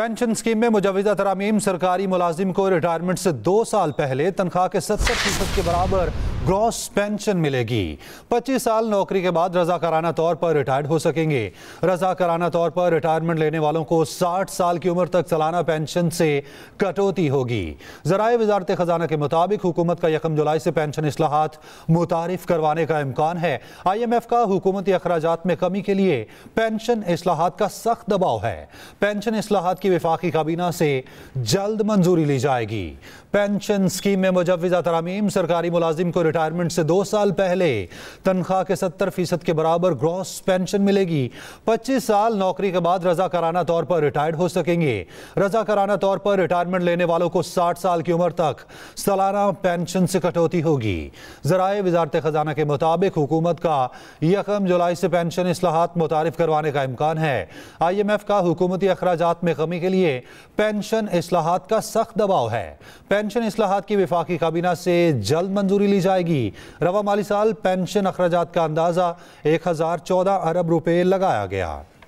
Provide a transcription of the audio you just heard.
pension scheme में मुजवजा तरामीम सरकारी मुलाजिम को रिटायरमेंट से दो साल पहले तनख्वाह के सत्तर फीसद के बराबर ग्रॉस पेंशन मिलेगी 25 साल नौकरी के बाद रजाकाराना तौर पर रिटायर्ड हो सकेंगे रजाकाराना तौर पर रिटायरमेंट लेने वालों को 60 साल की उम्र तक सालाना पेंशन से कटौती होगी जराए वजारत खजाना के मुताबिक हुकूमत का यकम जुलाई से पेंशन असलाहत मुतारफ करवाने का इम्कान है आई एम एफ का हुकूमती अखराज में कमी के लिए पेंशन असलाहत का सख्त दबाव है पेंशन असलाहत की विफाकी काबीना से जल्द मंजूरी ली जाएगी पेंशन स्कीम में मुजवजा तरामीम सरकारी मुलाजिम को रिटायरमेंट से दो साल पहले तनख्वाह के सत्तर फीसद के बराबर ग्रॉस पेंशन मिलेगी पच्चीस साल नौकरी के बाद रजा कराना तौर पर रिटायर्ड हो सकेंगे रजा कराना तौर पर रिटायरमेंट लेने वालों को साठ साल की उम्र तक सालाना पेंशन से कटौती होगी जराए वजारत खजाना के मुताबिक हुकूमत का यकम जुलाई से पेंशन असलाहत मुतारफ करवाने का इम्कान है आई एम एफ का हुकूमती अखराज में कमी के लिए पेंशन असलाहत का सख्त दबाव है पेंशन असलाहत की विफाकी काबीना से जल्द मंजूरी ली जाए जाएगी रवा माली साल पेंशन अखराज का अंदाज़ा एक हज़ार चौदह अरब रुपए लगाया गया